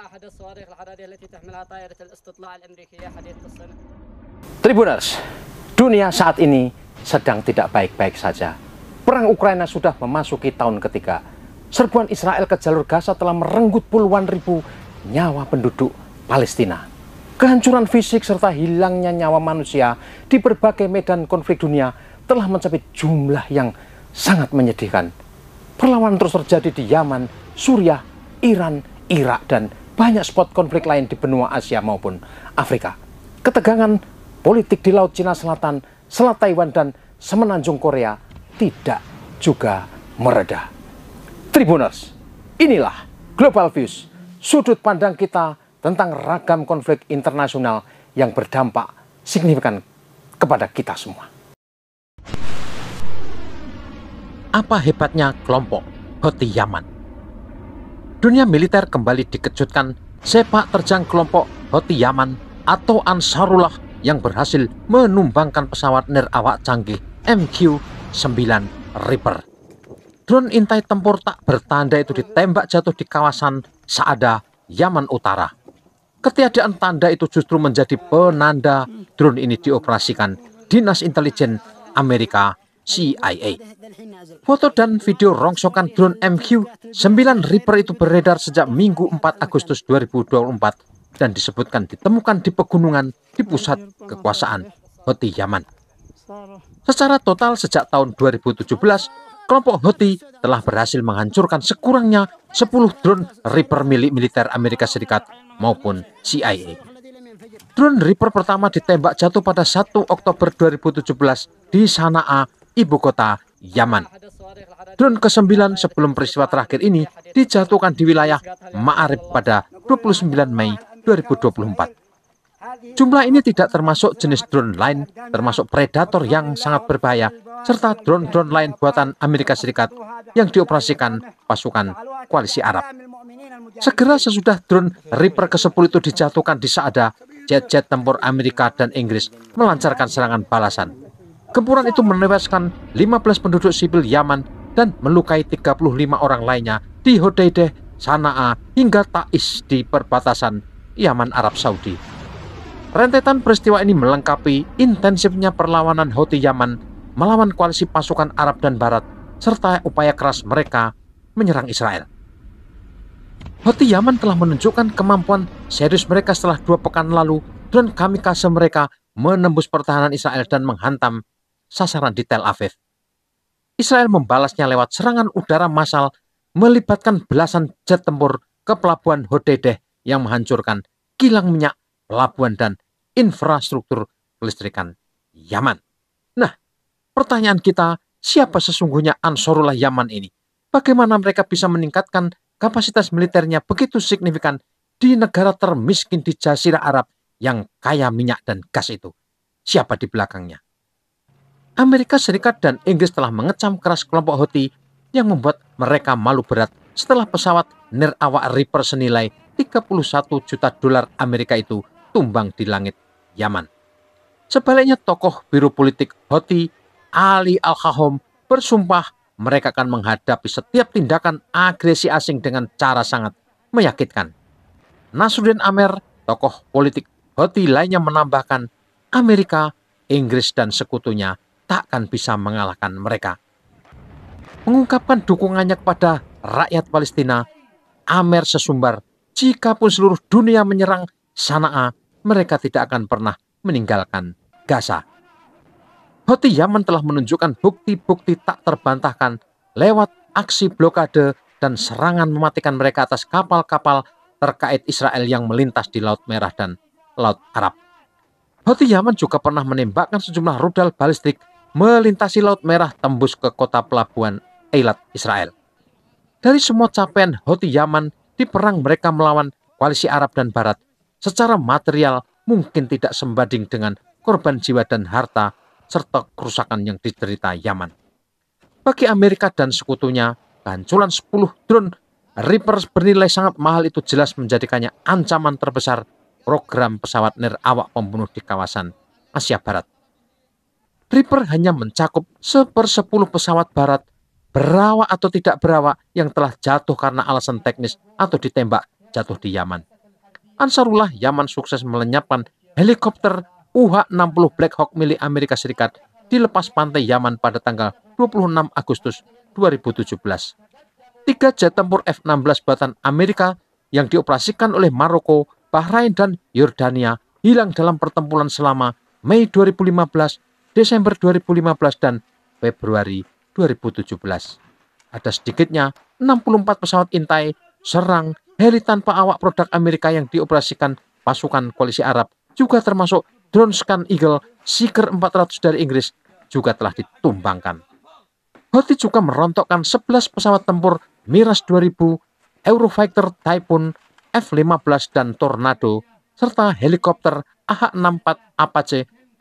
أحد الصواريخ الحرارية التي تحملها طائرة الاستطلاع الأمريكية حديث الصنع Tribuners, dunia saat ini sedang tidak baik-baik saja. Perang Ukraina sudah memasuki tahun ketiga. Serbuan Israel ke jalur Gaza telah merenggut puluhan ribu nyawa penduduk Palestina. Kehancuran fisik serta hilangnya nyawa manusia di berbagai medan konflik dunia telah mencapai jumlah yang sangat menyedihkan. Perlawanan terus terjadi di Yaman, Suriah, Iran, Irak, dan banyak spot konflik lain di benua Asia maupun Afrika. Ketegangan politik di Laut Cina Selatan, Selat Taiwan, dan Semenanjung Korea tidak juga mereda. Tribuners, inilah Global Views, sudut pandang kita tentang ragam konflik internasional yang berdampak signifikan kepada kita semua. Apa hebatnya kelompok Houthi Yaman? dunia militer kembali dikejutkan sepak terjang kelompok Houthi Yaman atau Ansarullah yang berhasil menumbangkan pesawat nirawak canggih MQ-9 Reaper. Drone intai tempur tak bertanda itu ditembak jatuh di kawasan Saada, Yaman Utara. Ketiadaan tanda itu justru menjadi penanda drone ini dioperasikan Dinas Intelijen Amerika CIA. Foto dan video rongsokan drone MQ-9 Reaper itu beredar sejak Minggu 4 Agustus 2024 dan disebutkan ditemukan di pegunungan di pusat kekuasaan Houthi Yaman. Secara total sejak tahun 2017, kelompok Houthi telah berhasil menghancurkan sekurangnya 10 drone Reaper milik militer Amerika Serikat maupun CIA. Drone Reaper pertama ditembak jatuh pada 1 Oktober 2017 di Sana'a, ibu kota Yaman. Drone ke-9 sebelum peristiwa terakhir ini dijatuhkan di wilayah Ma'arib pada 29 Mei 2024. Jumlah ini tidak termasuk jenis drone lain, termasuk predator yang sangat berbahaya, serta drone-drone lain buatan Amerika Serikat yang dioperasikan pasukan koalisi Arab. Segera sesudah drone Reaper ke-10 itu dijatuhkan di Saada, jet-jet tempur Amerika dan Inggris melancarkan serangan balasan Gempuran itu menewaskan 15 penduduk sipil Yaman dan melukai 35 orang lainnya di Hodeideh, Sana'a hingga Ta'is di perbatasan Yaman Arab Saudi. Rentetan peristiwa ini melengkapi intensifnya perlawanan Houthi Yaman melawan koalisi pasukan Arab dan Barat serta upaya keras mereka menyerang Israel. Houthi Yaman telah menunjukkan kemampuan serius mereka setelah dua pekan lalu dan kamikaze mereka menembus pertahanan Israel dan menghantam sasaran di Tel Aviv. Israel membalasnya lewat serangan udara massal melibatkan belasan jet tempur ke pelabuhan Hodedeh yang menghancurkan kilang minyak, pelabuhan, dan infrastruktur kelistrikan Yaman. Nah, pertanyaan kita, siapa sesungguhnya Ansorullah Yaman ini? Bagaimana mereka bisa meningkatkan kapasitas militernya begitu signifikan di negara termiskin di Jazirah Arab yang kaya minyak dan gas itu? Siapa di belakangnya? Amerika Serikat dan Inggris telah mengecam keras kelompok Houthi yang membuat mereka malu berat setelah pesawat Nirawak Reaper senilai 31 juta dolar Amerika itu tumbang di langit Yaman. Sebaliknya tokoh biru politik Houthi Ali Al-Khahom bersumpah mereka akan menghadapi setiap tindakan agresi asing dengan cara sangat meyakinkan. Nasruddin Amer, tokoh politik Houthi lainnya menambahkan Amerika, Inggris dan sekutunya takkan bisa mengalahkan mereka. Mengungkapkan dukungannya kepada rakyat Palestina, Amer sesumbar, jikapun seluruh dunia menyerang Sana'a, mereka tidak akan pernah meninggalkan Gaza. Hoti Yaman telah menunjukkan bukti-bukti tak terbantahkan lewat aksi blokade dan serangan mematikan mereka atas kapal-kapal terkait Israel yang melintas di Laut Merah dan Laut Arab. Houthi Yaman juga pernah menembakkan sejumlah rudal balistik melintasi Laut Merah tembus ke kota pelabuhan Eilat, Israel. Dari semua capaian Houthi Yaman di perang mereka melawan koalisi Arab dan Barat, secara material mungkin tidak sembanding dengan korban jiwa dan harta serta kerusakan yang diderita Yaman. Bagi Amerika dan sekutunya, kehancuran 10 drone Reaper bernilai sangat mahal itu jelas menjadikannya ancaman terbesar program pesawat nirawak pembunuh di kawasan Asia Barat. Reaper hanya mencakup sepersepuluh pesawat barat berawak atau tidak berawak yang telah jatuh karena alasan teknis atau ditembak jatuh di Yaman. Ansarullah Yaman sukses melenyapkan helikopter UH-60 Black Hawk milik Amerika Serikat di lepas pantai Yaman pada tanggal 26 Agustus 2017. Tiga jet tempur F-16 buatan Amerika yang dioperasikan oleh Maroko, Bahrain, dan Yordania hilang dalam pertempuran selama Mei 2015 Desember 2015 dan Februari 2017. Ada sedikitnya 64 pesawat intai serang heli tanpa awak produk Amerika yang dioperasikan pasukan koalisi Arab juga termasuk drone Scan Eagle Seeker 400 dari Inggris juga telah ditumbangkan. Houthi juga merontokkan 11 pesawat tempur Miras 2000, Eurofighter Typhoon, F-15 dan Tornado, serta helikopter AH-64 Apache,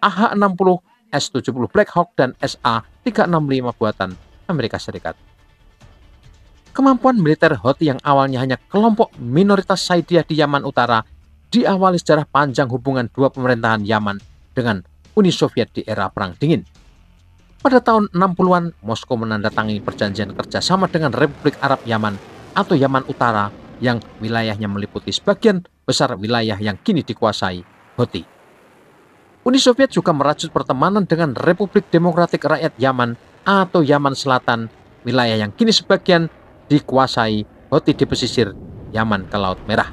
AH-60 S-70 Black Hawk dan SA-365 buatan Amerika Serikat. Kemampuan militer Houthi yang awalnya hanya kelompok minoritas Saidiyah di Yaman Utara diawali sejarah panjang hubungan dua pemerintahan Yaman dengan Uni Soviet di era Perang Dingin. Pada tahun 60-an, Moskow menandatangani perjanjian kerjasama dengan Republik Arab Yaman atau Yaman Utara yang wilayahnya meliputi sebagian besar wilayah yang kini dikuasai Houthi. Uni Soviet juga merajut pertemanan dengan Republik Demokratik Rakyat Yaman atau Yaman Selatan, wilayah yang kini sebagian dikuasai Houthi di pesisir Yaman ke Laut Merah.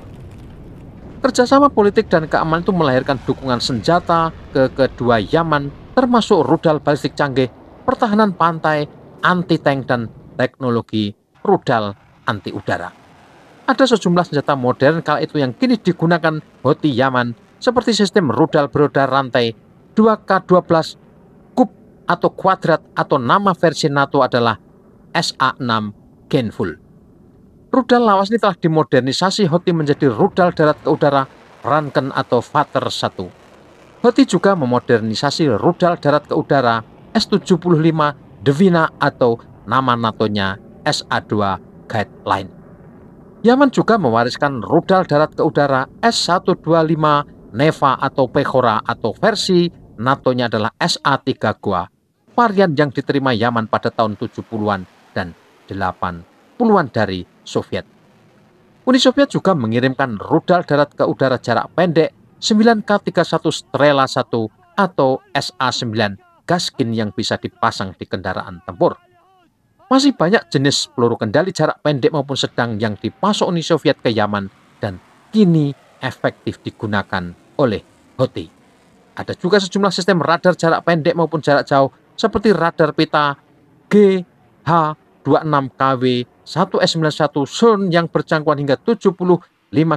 Kerjasama politik dan keamanan itu melahirkan dukungan senjata ke kedua Yaman, termasuk rudal balistik canggih, pertahanan pantai, anti-tank, dan teknologi rudal anti-udara. Ada sejumlah senjata modern kala itu yang kini digunakan Houthi Yaman seperti sistem rudal beroda rantai 2K12 kub atau kuadrat atau nama versi NATO adalah SA-6 Genful. Rudal lawas ini telah dimodernisasi Hoti menjadi rudal darat ke udara Ranken atau Vater 1. Hoti juga memodernisasi rudal darat ke udara S-75 Devina atau nama NATO-nya SA-2 Guideline. Yaman juga mewariskan rudal darat ke udara S-125 Neva atau Pekora atau versi NATO-nya adalah SA-3 gua varian yang diterima Yaman pada tahun 70-an dan 80-an dari Soviet. Uni Soviet juga mengirimkan rudal darat ke udara jarak pendek 9K31 Strela 1 atau SA-9 Gaskin yang bisa dipasang di kendaraan tempur. Masih banyak jenis peluru kendali jarak pendek maupun sedang yang dipasok Uni Soviet ke Yaman dan kini efektif digunakan oleh Hoti. Ada juga sejumlah sistem radar jarak pendek maupun jarak jauh seperti radar peta GH26KW1S91 Sun yang berjangkauan hingga 75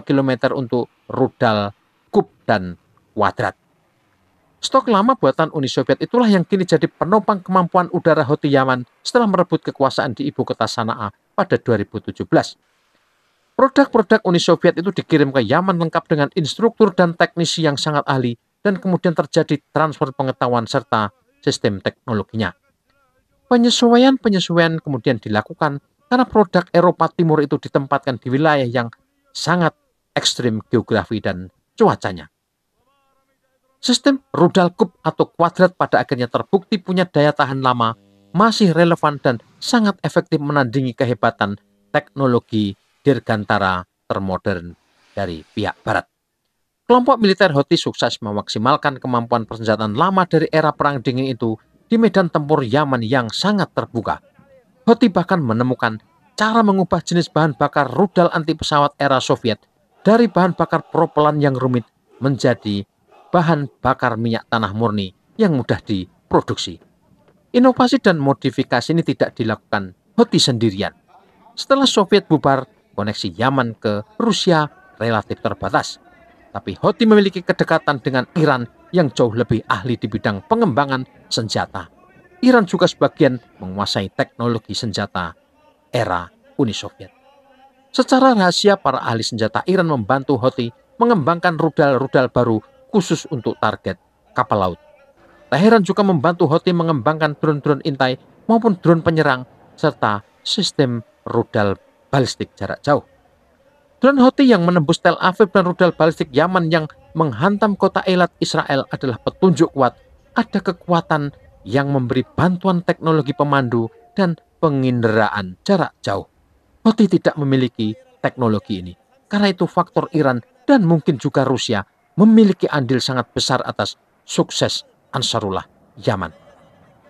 km untuk rudal kub dan kuadrat. Stok lama buatan Uni Soviet itulah yang kini jadi penopang kemampuan udara Houthi Yaman setelah merebut kekuasaan di ibu kota Sana'a pada 2017. Produk-produk Uni Soviet itu dikirim ke Yaman lengkap dengan instruktur dan teknisi yang sangat ahli dan kemudian terjadi transfer pengetahuan serta sistem teknologinya. Penyesuaian-penyesuaian kemudian dilakukan karena produk Eropa Timur itu ditempatkan di wilayah yang sangat ekstrim geografi dan cuacanya. Sistem rudal kub atau kuadrat pada akhirnya terbukti punya daya tahan lama, masih relevan dan sangat efektif menandingi kehebatan teknologi dirgantara termodern dari pihak Barat. Kelompok militer Houthi sukses memaksimalkan kemampuan persenjataan lama dari era Perang Dingin itu di medan tempur Yaman yang sangat terbuka. Houthi bahkan menemukan cara mengubah jenis bahan bakar rudal anti pesawat era Soviet dari bahan bakar propelan yang rumit menjadi bahan bakar minyak tanah murni yang mudah diproduksi. Inovasi dan modifikasi ini tidak dilakukan Houthi sendirian. Setelah Soviet bubar, koneksi Yaman ke Rusia relatif terbatas. Tapi Houthi memiliki kedekatan dengan Iran yang jauh lebih ahli di bidang pengembangan senjata. Iran juga sebagian menguasai teknologi senjata era Uni Soviet. Secara rahasia, para ahli senjata Iran membantu Houthi mengembangkan rudal-rudal baru khusus untuk target kapal laut. Teheran juga membantu Houthi mengembangkan drone-drone intai maupun drone penyerang serta sistem rudal balistik jarak jauh. Drone Houthi yang menembus Tel Aviv dan rudal balistik Yaman yang menghantam kota Elat Israel adalah petunjuk kuat ada kekuatan yang memberi bantuan teknologi pemandu dan penginderaan jarak jauh. Houthi tidak memiliki teknologi ini. Karena itu faktor Iran dan mungkin juga Rusia memiliki andil sangat besar atas sukses Ansarullah Yaman.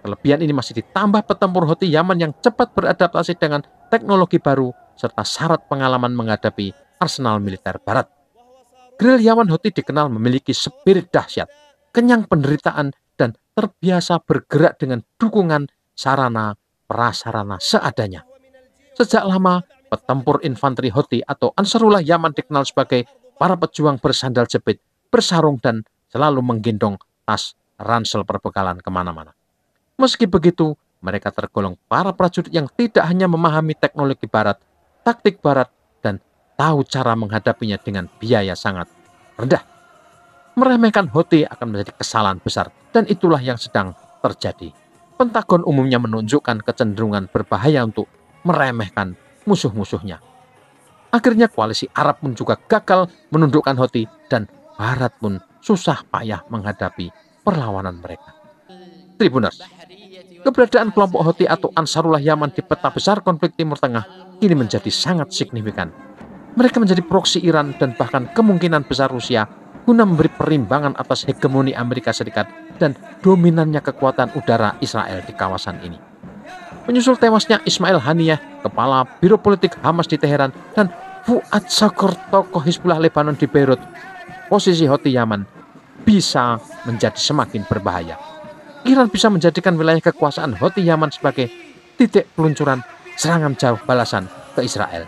Kelebihan ini masih ditambah petempur Houthi Yaman yang cepat beradaptasi dengan teknologi baru serta syarat pengalaman menghadapi arsenal militer barat. Gerilyawan Hoti dikenal memiliki spirit dahsyat, kenyang penderitaan, dan terbiasa bergerak dengan dukungan sarana prasarana seadanya. Sejak lama, petempur infanteri Hoti atau Ansarullah Yaman dikenal sebagai para pejuang bersandal jepit, bersarung, dan selalu menggendong tas ransel perbekalan kemana-mana. Meski begitu, mereka tergolong para prajurit yang tidak hanya memahami teknologi barat, taktik barat dan tahu cara menghadapinya dengan biaya sangat rendah. Meremehkan Hoti akan menjadi kesalahan besar dan itulah yang sedang terjadi. Pentagon umumnya menunjukkan kecenderungan berbahaya untuk meremehkan musuh-musuhnya. Akhirnya koalisi Arab pun juga gagal menundukkan Houthi dan Barat pun susah payah menghadapi perlawanan mereka. Tribuners, Keberadaan kelompok Houthi atau Ansarullah Yaman di peta besar konflik Timur Tengah kini menjadi sangat signifikan. Mereka menjadi proksi Iran dan bahkan kemungkinan besar Rusia guna memberi perimbangan atas hegemoni Amerika Serikat dan dominannya kekuatan udara Israel di kawasan ini. Menyusul tewasnya Ismail Haniyeh, kepala Biro Politik Hamas di Teheran, dan Fuad Sakur, tokoh Hizbullah Lebanon di Beirut, posisi Houthi Yaman bisa menjadi semakin berbahaya. Iran bisa menjadikan wilayah kekuasaan Houthi Yaman sebagai titik peluncuran serangan jauh balasan ke Israel.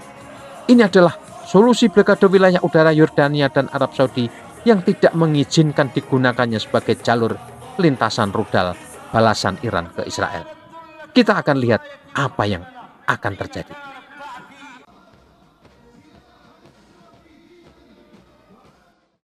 Ini adalah solusi blokade wilayah udara Yordania dan Arab Saudi yang tidak mengizinkan digunakannya sebagai jalur lintasan rudal balasan Iran ke Israel. Kita akan lihat apa yang akan terjadi.